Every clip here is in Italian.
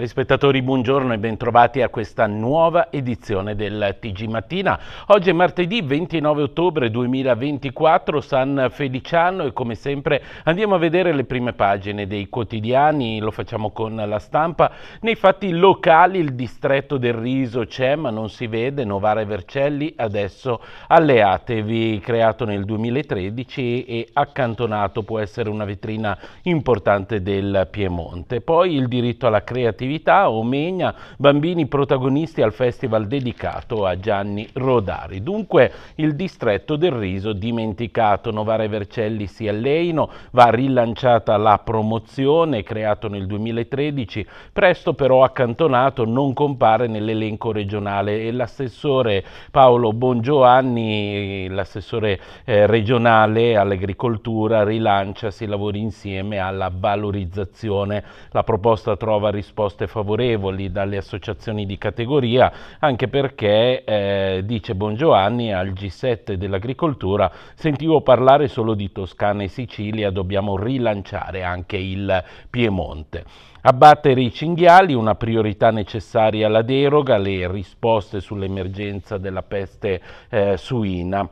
Cari spettatori, buongiorno e bentrovati a questa nuova edizione del TG Mattina. Oggi è martedì 29 ottobre 2024, San Feliciano e come sempre andiamo a vedere le prime pagine dei quotidiani, lo facciamo con la stampa. Nei fatti locali il distretto del riso c'è ma non si vede, Novara e Vercelli adesso alleatevi, creato nel 2013 e accantonato può essere una vetrina importante del Piemonte. Poi il diritto alla creatività attività, Omegna, bambini protagonisti al festival dedicato a Gianni Rodari. Dunque il distretto del riso dimenticato, Novara e Vercelli si alleino, va rilanciata la promozione creato nel 2013, presto però accantonato non compare nell'elenco regionale e l'assessore Paolo Bongiovanni, l'assessore eh, regionale all'agricoltura, rilancia si lavori insieme alla valorizzazione. La proposta trova risposta proposte favorevoli dalle associazioni di categoria, anche perché, eh, dice Bongiovanni, al G7 dell'agricoltura sentivo parlare solo di Toscana e Sicilia, dobbiamo rilanciare anche il Piemonte. Abbattere i cinghiali, una priorità necessaria alla deroga, le risposte sull'emergenza della peste eh, suina.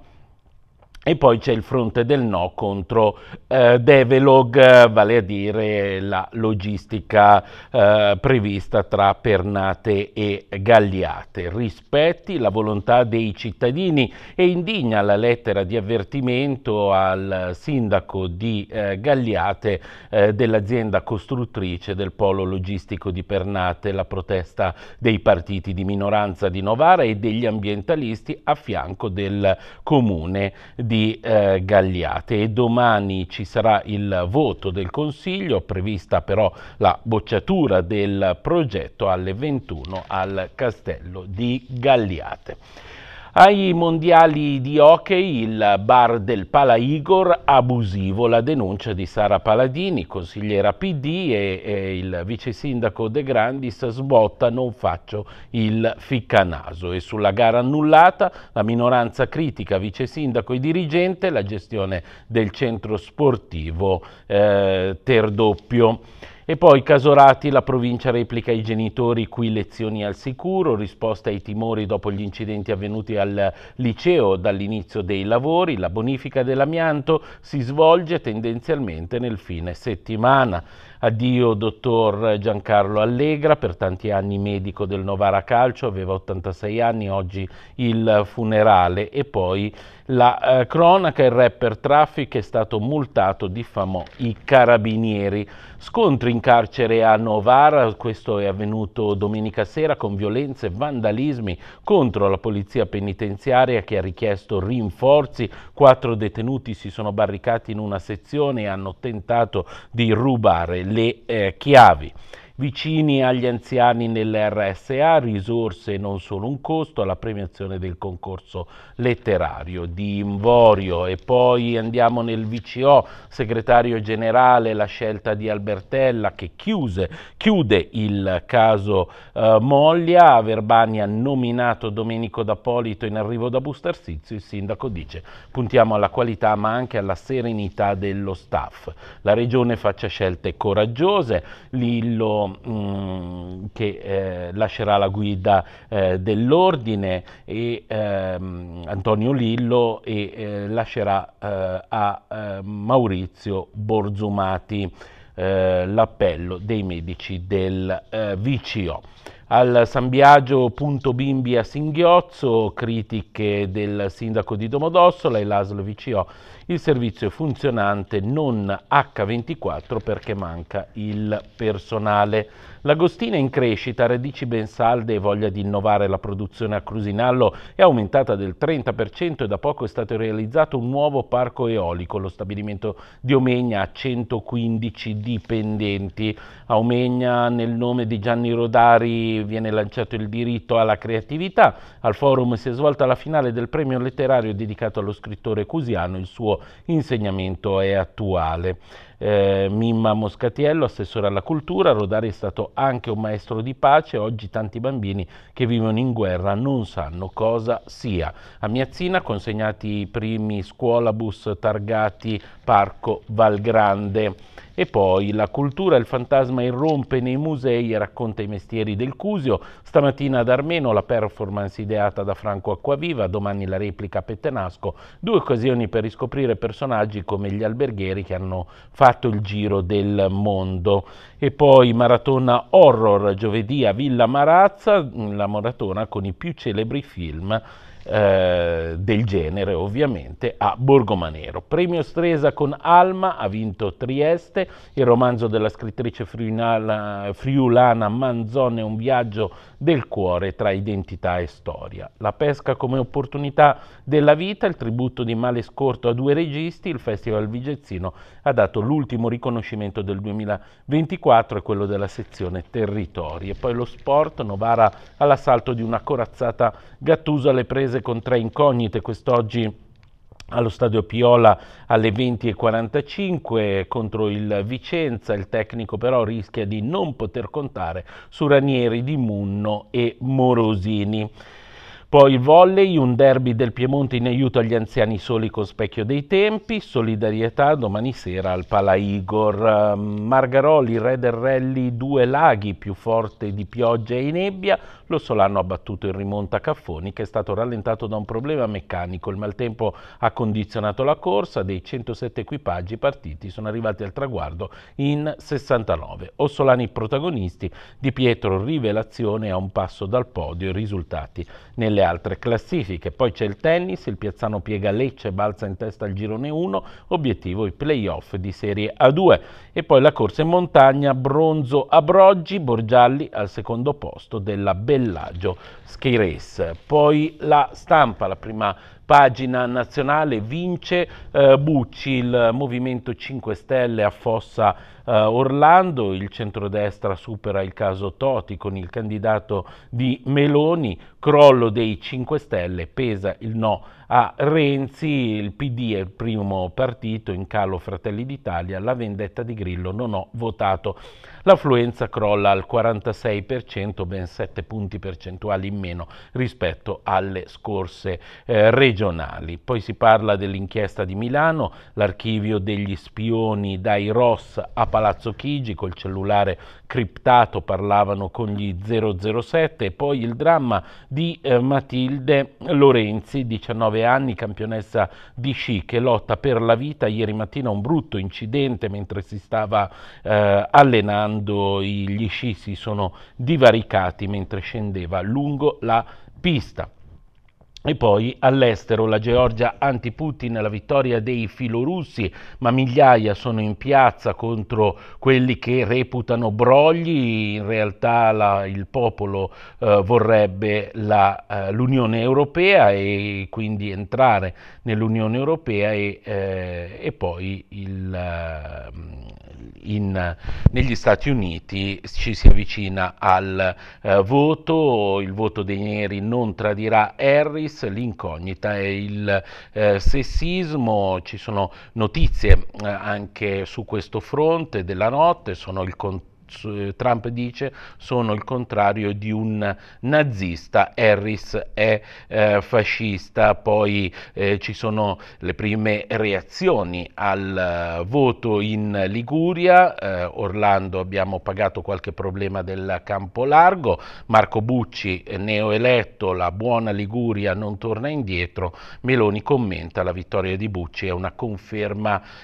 E poi c'è il fronte del no contro eh, Develog, eh, vale a dire la logistica eh, prevista tra Pernate e Galliate. Rispetti la volontà dei cittadini e indigna la lettera di avvertimento al sindaco di eh, Galliate eh, dell'azienda costruttrice del polo logistico di Pernate, la protesta dei partiti di minoranza di Novara e degli ambientalisti a fianco del comune di di eh, Galliate e domani ci sarà il voto del Consiglio, prevista però la bocciatura del progetto alle 21 al castello di Galliate. Ai mondiali di hockey il bar del Pala Igor abusivo, la denuncia di Sara Paladini, consigliera PD e, e il vice sindaco De Grandis sbotta non faccio il ficcanaso e sulla gara annullata la minoranza critica vice sindaco e dirigente la gestione del centro sportivo eh, Terdoppio. E poi Casorati, la provincia replica ai genitori, qui lezioni al sicuro, risposta ai timori dopo gli incidenti avvenuti al liceo dall'inizio dei lavori, la bonifica dell'amianto si svolge tendenzialmente nel fine settimana. Addio dottor Giancarlo Allegra, per tanti anni medico del Novara Calcio, aveva 86 anni, oggi il funerale e poi la eh, cronaca, il rapper Traffic è stato multato, diffamò i carabinieri. Scontri in carcere a Novara, questo è avvenuto domenica sera con violenze e vandalismi contro la polizia penitenziaria che ha richiesto rinforzi. Quattro detenuti si sono barricati in una sezione e hanno tentato di rubare le é, eh, chiavi vicini agli anziani nell'RSA, risorse e non solo un costo, alla premiazione del concorso letterario di Invorio e poi andiamo nel VCO, segretario generale, la scelta di Albertella che chiuse, chiude il caso eh, Moglia, Verbani ha nominato Domenico D'Appolito in arrivo da Sizio, il sindaco dice puntiamo alla qualità ma anche alla serenità dello staff. La regione faccia scelte coraggiose, Lillo Mm, che eh, lascerà la guida eh, dell'Ordine e ehm, Antonio Lillo e eh, lascerà eh, a eh, Maurizio Borzumati eh, l'appello dei medici del VCO al sambiagio.bimbi a Singhiozzo, critiche del sindaco di Domodossola e l'ASL VCO il servizio è funzionante non H24 perché manca il personale. L'Agostina è in crescita, radici ben salde e voglia di innovare la produzione a Crusinallo è aumentata del 30% e da poco è stato realizzato un nuovo parco eolico, lo stabilimento di Omegna ha 115 dipendenti. A Omegna nel nome di Gianni Rodari viene lanciato il diritto alla creatività, al forum si è svolta la finale del premio letterario dedicato allo scrittore cusiano, il suo insegnamento è attuale eh, Mimma Moscatiello, assessore alla cultura, Rodari è stato anche un maestro di pace, oggi tanti bambini che vivono in guerra non sanno cosa sia. A Miazzina consegnati i primi scuolabus targati Parco Valgrande. E poi la cultura, il fantasma irrompe nei musei e racconta i mestieri del Cusio. Stamattina ad Armeno la performance ideata da Franco Acquaviva, domani la replica a Pettenasco. Due occasioni per riscoprire personaggi come gli alberghieri che hanno fatto fatto il giro del mondo. E poi maratona horror giovedì a Villa Marazza, la maratona con i più celebri film eh, del genere ovviamente a Borgomanero. Premio Stresa con Alma, ha vinto Trieste, il romanzo della scrittrice friulana, friulana Manzone, un viaggio del cuore tra identità e storia. La pesca come opportunità della vita, il tributo di Male Scorto a due registi, il Festival Vigezzino ha dato l'ultimo riconoscimento del 2024 e quello della sezione Territori. E poi lo sport, Novara all'assalto di una corazzata Gattuso alle prese Udinese con tre incognite quest'oggi allo stadio Piola alle 20.45 contro il Vicenza, il tecnico però rischia di non poter contare su Ranieri di Munno e Morosini. Poi il volley, un derby del Piemonte in aiuto agli anziani soli con specchio dei tempi, solidarietà domani sera al Pala Igor. Margaroli, re del rally, due laghi più forte di pioggia e nebbia, l'Ossolano ha battuto il rimonta Caffoni che è stato rallentato da un problema meccanico. Il maltempo ha condizionato la corsa, dei 107 equipaggi partiti sono arrivati al traguardo in 69. Ossolani protagonisti, Di Pietro rivelazione a un passo dal podio, i risultati nelle altre classifiche. Poi c'è il tennis, il piazzano piega Lecce, balza in testa al girone 1, obiettivo i playoff di Serie A2. E poi la corsa in montagna, bronzo a Broggi, Borgialli al secondo posto della Bellezza Villaggio Scheires. Poi la stampa, la prima Pagina nazionale vince eh, Bucci, il Movimento 5 Stelle affossa eh, Orlando, il centrodestra supera il caso Toti con il candidato di Meloni, crollo dei 5 Stelle, pesa il no a Renzi, il PD è il primo partito in calo Fratelli d'Italia, la vendetta di Grillo non ho votato. L'affluenza crolla al 46%, ben 7 punti percentuali in meno rispetto alle scorse eh, regioni regionali. Poi si parla dell'inchiesta di Milano, l'archivio degli spioni dai Ross a Palazzo Chigi, col cellulare criptato parlavano con gli 007 e poi il dramma di eh, Matilde Lorenzi, 19 anni, campionessa di sci che lotta per la vita. Ieri mattina un brutto incidente mentre si stava eh, allenando, gli sci si sono divaricati mentre scendeva lungo la pista. E poi all'estero la Georgia anti-Putin, la vittoria dei filorussi, ma migliaia sono in piazza contro quelli che reputano brogli, in realtà la, il popolo eh, vorrebbe eh, l'Unione eh, Europea e quindi entrare nell'Unione Europea e, eh, e poi il, eh, in, negli Stati Uniti ci si avvicina al eh, voto, il voto dei neri non tradirà Harris, Boris, l'incognita e il eh, sessismo, ci sono notizie eh, anche su questo fronte della notte, sono il contatto eh, Trump dice sono il contrario di un nazista, Harris è eh, fascista, poi eh, ci sono le prime reazioni al eh, voto in Liguria, eh, Orlando abbiamo pagato qualche problema del campo largo, Marco Bucci eh, neoeletto, la buona Liguria non torna indietro, Meloni commenta la vittoria di Bucci è una conferma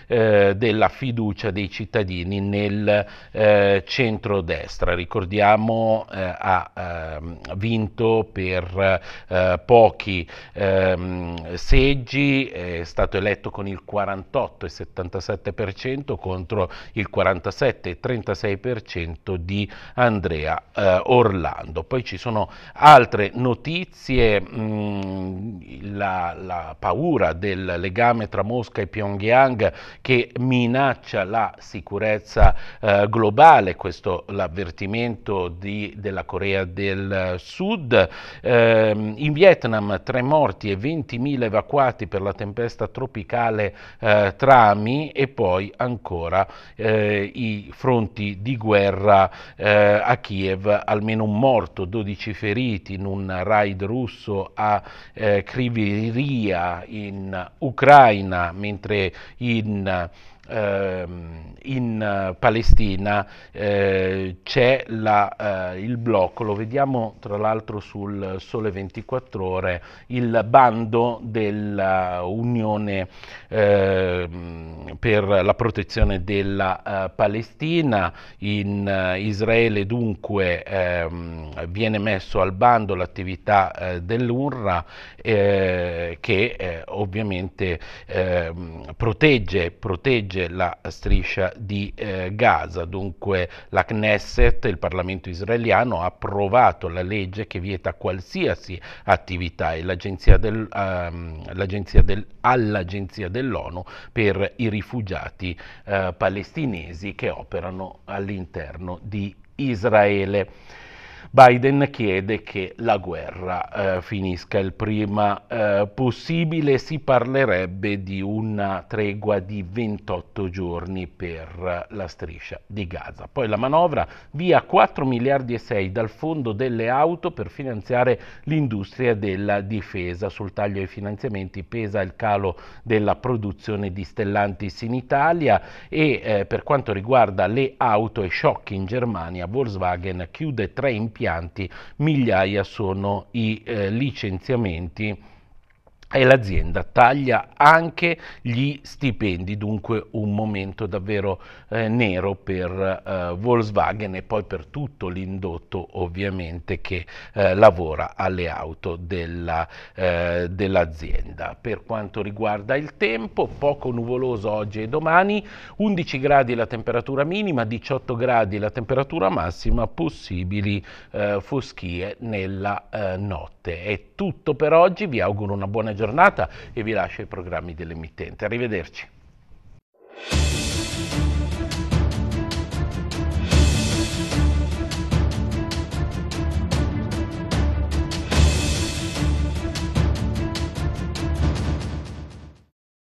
della fiducia dei cittadini nel eh, centrodestra. Ricordiamo eh, ha eh, vinto per eh, pochi ehm, seggi, è stato eletto con il 48,77% contro il 47,36% di Andrea eh, Orlando. Poi ci sono altre notizie, mh, mm, la, la paura del legame tra Mosca e Pyongyang che minaccia la sicurezza eh, globale questo l'avvertimento della Corea del Sud. Eh, in Vietnam tre morti e 20.000 evacuati per la tempesta tropicale eh, Trami e poi ancora eh, i fronti di guerra eh, a Kiev, almeno un morto, 12 feriti in un raid russo a eh, Kriviria in Ucraina, mentre in Ehm, in eh, Palestina eh, c'è eh, il blocco, lo vediamo tra l'altro sul Sole 24 Ore, il bando dell'Unione ehm, per la protezione della Palestina, in Israele dunque ehm, viene messo al bando l'attività dell'UNRWA che ovviamente protegge, protegge protegge la striscia di eh, Gaza. Dunque la Knesset, il Parlamento israeliano, ha approvato la legge che vieta qualsiasi attività e l'agenzia del, ehm, del, all'agenzia dell'ONU per i rifugiati eh, palestinesi che operano all'interno di Israele. Biden chiede che la guerra eh, finisca il prima eh, possibile, si parlerebbe di una tregua di 28 giorni per la striscia di Gaza. Poi la manovra via 4 miliardi e 6 dal fondo delle auto per finanziare l'industria della difesa. Sul taglio ai finanziamenti pesa il calo della produzione di Stellantis in Italia e eh, per quanto riguarda le auto e shock in Germania, Volkswagen chiude tre imprese impianti, migliaia sono i eh, licenziamenti e l'azienda taglia anche gli stipendi, dunque un momento davvero eh, nero per eh, Volkswagen e poi per tutto l'indotto ovviamente che eh, lavora alle auto della, eh, dell'azienda. Per quanto riguarda il tempo, poco nuvoloso oggi e domani, 11 gradi la temperatura minima, 18 gradi la temperatura massima, possibili eh, foschie nella eh, notte. È tutto per oggi, vi auguro una buona giornata giornata e vi lascio i programmi dell'emittente. Arrivederci.